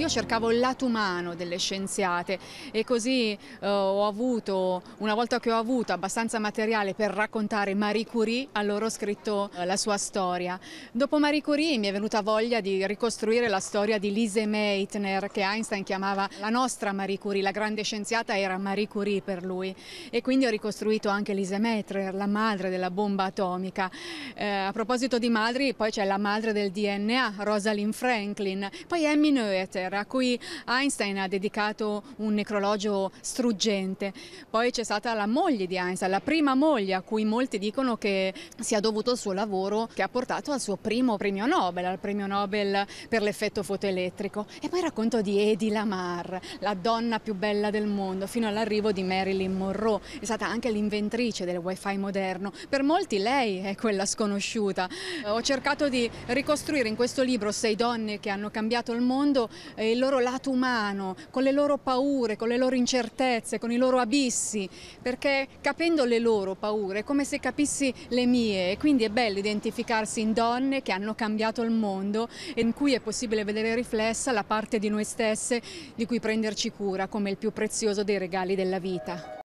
io cercavo il lato umano delle scienziate e così eh, ho avuto, una volta che ho avuto abbastanza materiale per raccontare Marie Curie, allora ho scritto eh, la sua storia. Dopo Marie Curie mi è venuta voglia di ricostruire la storia di Lise Meitner che Einstein chiamava la nostra Marie Curie, la grande scienziata era Marie Curie per lui e quindi ho ricostruito anche Lise Meitner, la madre della bomba atomica. Eh, a proposito di madri, poi c'è la madre del DNA, Rosalind Franklin, poi Emmy Noether Hitler, a cui Einstein ha dedicato un necrologio struggente. Poi c'è stata la moglie di Einstein, la prima moglie a cui molti dicono che sia dovuto il suo lavoro che ha portato al suo primo premio Nobel, al premio Nobel per l'effetto fotoelettrico. E poi racconto di Edi Lamar, la donna più bella del mondo, fino all'arrivo di Marilyn Monroe. È stata anche l'inventrice del wifi moderno. Per molti lei è quella sconosciuta. Ho cercato di ricostruire in questo libro Sei donne che hanno cambiato il mondo eh, il loro lato umano, con le loro paure, con le loro incertezze, con i loro abissi, perché capendo le loro paure è come se capissi le mie e quindi è bello identificarsi in donne che hanno cambiato il mondo e in cui è possibile vedere riflessa la parte di noi stesse di cui prenderci cura come il più prezioso dei regali della vita.